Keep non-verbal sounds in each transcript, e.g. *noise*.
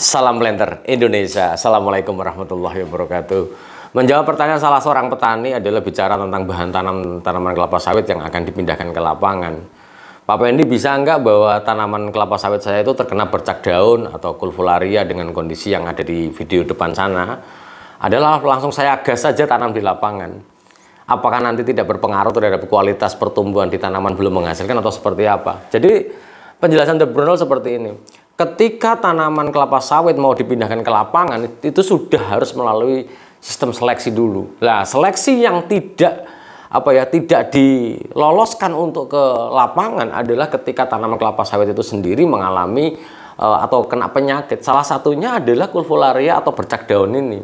Salam Blender Indonesia Assalamualaikum warahmatullahi wabarakatuh Menjawab pertanyaan salah seorang petani adalah bicara tentang bahan tanam tanaman kelapa sawit yang akan dipindahkan ke lapangan Pak Pendi bisa enggak bahwa tanaman kelapa sawit saya itu terkena bercak daun atau kulvularia dengan kondisi yang ada di video depan sana adalah langsung saya gas saja tanam di lapangan apakah nanti tidak berpengaruh terhadap kualitas pertumbuhan di tanaman belum menghasilkan atau seperti apa. Jadi penjelasan The Brunel seperti ini. Ketika tanaman kelapa sawit mau dipindahkan ke lapangan itu sudah harus melalui sistem seleksi dulu. Nah, seleksi yang tidak apa ya tidak diloloskan untuk ke lapangan adalah ketika tanaman kelapa sawit itu sendiri mengalami uh, atau kena penyakit. Salah satunya adalah kulvularia atau bercak daun ini.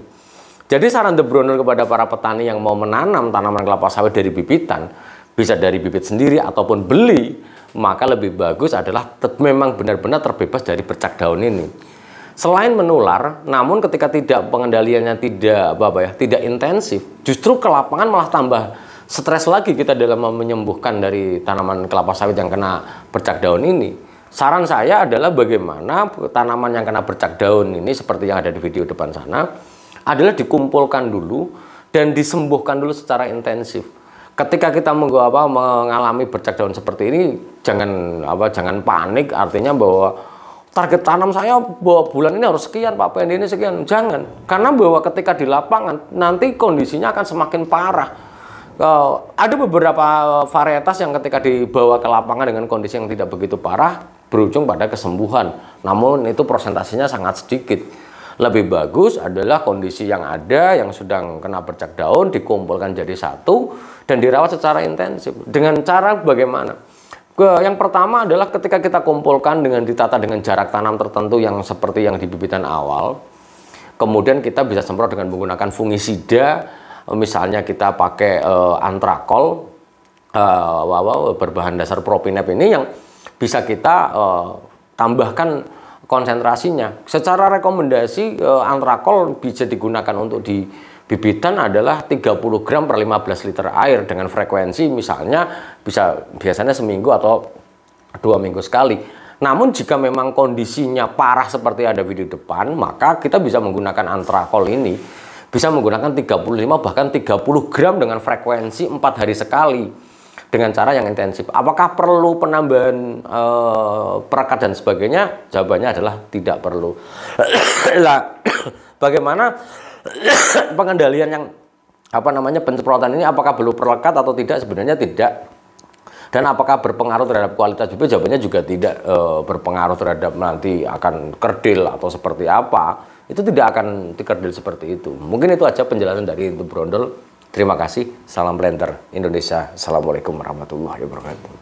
Jadi saran The Brunel kepada para petani yang mau menanam tanaman kelapa sawit dari bibitan, bisa dari bibit sendiri ataupun beli, maka lebih bagus adalah memang benar-benar terbebas dari bercak daun ini. Selain menular, namun ketika tidak pengendaliannya tidak apa ya, tidak intensif, justru ke lapangan malah tambah stres lagi kita dalam menyembuhkan dari tanaman kelapa sawit yang kena bercak daun ini. Saran saya adalah bagaimana tanaman yang kena bercak daun ini seperti yang ada di video depan sana, adalah dikumpulkan dulu dan disembuhkan dulu secara intensif. Ketika kita apa, mengalami bercak daun seperti ini, jangan apa jangan panik. Artinya bahwa target tanam saya bahwa bulan ini harus sekian, Pak Pendi ini sekian. Jangan, karena bahwa ketika di lapangan nanti kondisinya akan semakin parah. Uh, ada beberapa eh, varietas yang ketika dibawa ke lapangan dengan kondisi yang tidak begitu parah berujung pada kesembuhan. Namun itu prosentasinya sangat sedikit. Lebih bagus adalah kondisi yang ada yang sedang kena bercak daun dikumpulkan jadi satu dan dirawat secara intensif. Dengan cara bagaimana? yang pertama adalah ketika kita kumpulkan dengan ditata dengan jarak tanam tertentu yang seperti yang di bibitan awal. Kemudian kita bisa semprot dengan menggunakan fungisida, misalnya kita pakai uh, antrakol uh, eh, wow, berbahan dasar propinep ini yang bisa kita uh, tambahkan konsentrasinya. Secara rekomendasi eh, antrakol bisa digunakan untuk di bibitan adalah 30 gram per 15 liter air dengan frekuensi misalnya bisa biasanya seminggu atau dua minggu sekali. Namun jika memang kondisinya parah seperti ada video depan, maka kita bisa menggunakan antrakol ini bisa menggunakan 35 bahkan 30 gram dengan frekuensi 4 hari sekali dengan cara yang intensif. Apakah perlu penambahan e, eh, perekat dan sebagainya? Jawabannya adalah tidak perlu. *coughs* *coughs* bagaimana *coughs* pengendalian yang apa namanya penceprotan ini apakah perlu perlekat atau tidak? Sebenarnya tidak. Dan apakah berpengaruh terhadap kualitas bibit? Jawabannya juga tidak e, berpengaruh terhadap nanti akan kerdil atau seperti apa. Itu tidak akan dikerdil seperti itu. Mungkin itu aja penjelasan dari itu Brondol. Terima kasih. Salam Blender Indonesia. Assalamualaikum warahmatullahi wabarakatuh.